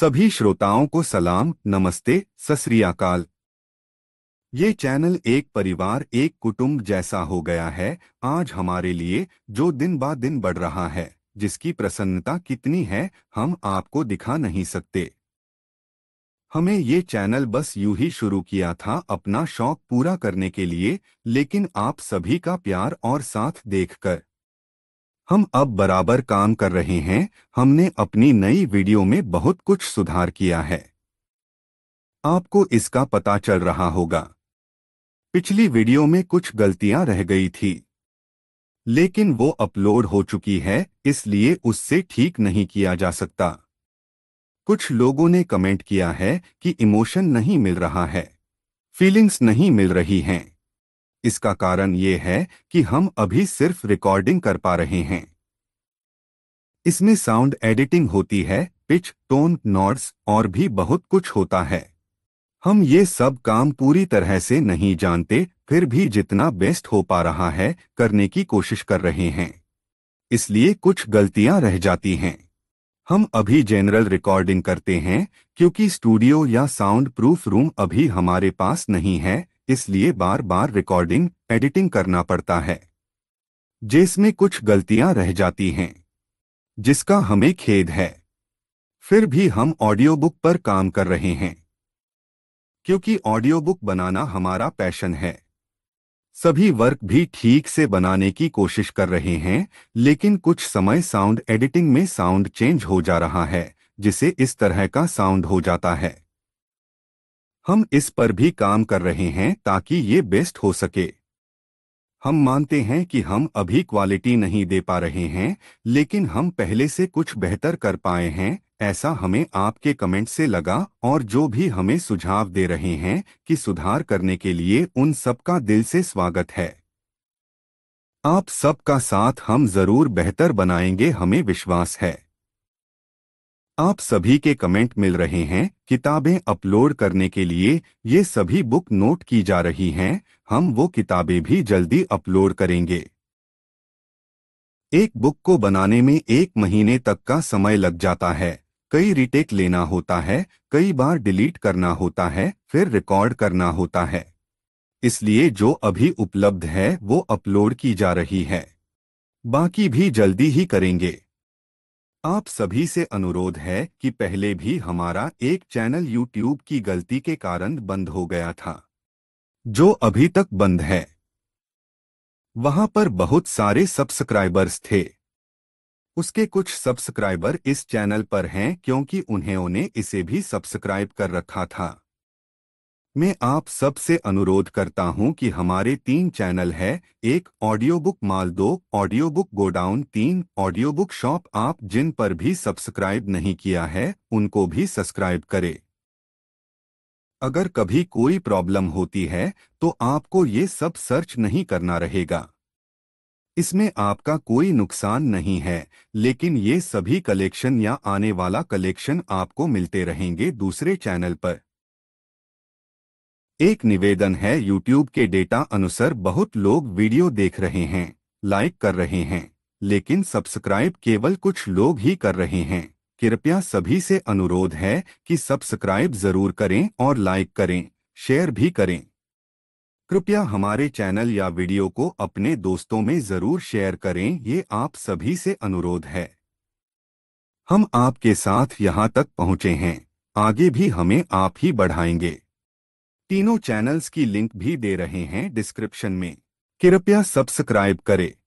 सभी श्रोताओं को सलाम नमस्ते सस्रियाकाल ये चैनल एक परिवार एक कुटुंब जैसा हो गया है आज हमारे लिए जो दिन बा दिन बढ़ रहा है जिसकी प्रसन्नता कितनी है हम आपको दिखा नहीं सकते हमें ये चैनल बस यूं ही शुरू किया था अपना शौक पूरा करने के लिए लेकिन आप सभी का प्यार और साथ देखकर हम अब बराबर काम कर रहे हैं हमने अपनी नई वीडियो में बहुत कुछ सुधार किया है आपको इसका पता चल रहा होगा पिछली वीडियो में कुछ गलतियां रह गई थी लेकिन वो अपलोड हो चुकी है इसलिए उससे ठीक नहीं किया जा सकता कुछ लोगों ने कमेंट किया है कि इमोशन नहीं मिल रहा है फीलिंग्स नहीं मिल रही हैं इसका कारण ये है कि हम अभी सिर्फ रिकॉर्डिंग कर पा रहे हैं इसमें साउंड एडिटिंग होती है पिच टोन नॉर्ड्स और भी बहुत कुछ होता है हम ये सब काम पूरी तरह से नहीं जानते फिर भी जितना बेस्ट हो पा रहा है करने की कोशिश कर रहे हैं इसलिए कुछ गलतियां रह जाती हैं हम अभी जनरल रिकॉर्डिंग करते हैं क्योंकि स्टूडियो या साउंड प्रूफ रूम अभी हमारे पास नहीं है इसलिए बार बार रिकॉर्डिंग एडिटिंग करना पड़ता है जिसमें कुछ गलतियां रह जाती हैं जिसका हमें खेद है फिर भी हम ऑडियो बुक पर काम कर रहे हैं क्योंकि ऑडियो बुक बनाना हमारा पैशन है सभी वर्क भी ठीक से बनाने की कोशिश कर रहे हैं लेकिन कुछ समय साउंड एडिटिंग में साउंड चेंज हो जा रहा है जिसे इस तरह का साउंड हो जाता है हम इस पर भी काम कर रहे हैं ताकि ये बेस्ट हो सके हम मानते हैं कि हम अभी क्वालिटी नहीं दे पा रहे हैं लेकिन हम पहले से कुछ बेहतर कर पाए हैं ऐसा हमें आपके कमेंट से लगा और जो भी हमें सुझाव दे रहे हैं कि सुधार करने के लिए उन सबका दिल से स्वागत है आप सबका साथ हम जरूर बेहतर बनाएंगे हमें विश्वास है आप सभी के कमेंट मिल रहे हैं किताबें अपलोड करने के लिए ये सभी बुक नोट की जा रही हैं हम वो किताबें भी जल्दी अपलोड करेंगे एक बुक को बनाने में एक महीने तक का समय लग जाता है कई रिटेक लेना होता है कई बार डिलीट करना होता है फिर रिकॉर्ड करना होता है इसलिए जो अभी उपलब्ध है वो अपलोड की जा रही है बाकी भी जल्दी ही करेंगे आप सभी से अनुरोध है कि पहले भी हमारा एक चैनल यूट्यूब की गलती के कारण बंद हो गया था जो अभी तक बंद है वहां पर बहुत सारे सब्सक्राइबर्स थे उसके कुछ सब्सक्राइबर इस चैनल पर हैं क्योंकि उन्हें उन्हें इसे भी सब्सक्राइब कर रखा था मैं आप सब से अनुरोध करता हूं कि हमारे तीन चैनल है एक ऑडियो बुक माल दो ऑडियो बुक गोडाउन तीन ऑडियो बुक शॉप आप जिन पर भी सब्सक्राइब नहीं किया है उनको भी सब्सक्राइब करें अगर कभी कोई प्रॉब्लम होती है तो आपको ये सब सर्च नहीं करना रहेगा इसमें आपका कोई नुकसान नहीं है लेकिन ये सभी कलेक्शन या आने वाला कलेक्शन आपको मिलते रहेंगे दूसरे चैनल पर एक निवेदन है यूट्यूब के डेटा अनुसार बहुत लोग वीडियो देख रहे हैं लाइक कर रहे हैं लेकिन सब्सक्राइब केवल कुछ लोग ही कर रहे हैं कृपया सभी से अनुरोध है कि सब्सक्राइब जरूर करें और लाइक करें शेयर भी करें कृपया हमारे चैनल या वीडियो को अपने दोस्तों में जरूर शेयर करें ये आप सभी से अनुरोध है हम आपके साथ यहाँ तक पहुँचे हैं आगे भी हमें आप ही बढ़ाएंगे तीनों चैनल्स की लिंक भी दे रहे हैं डिस्क्रिप्शन में कृपया सब्सक्राइब करें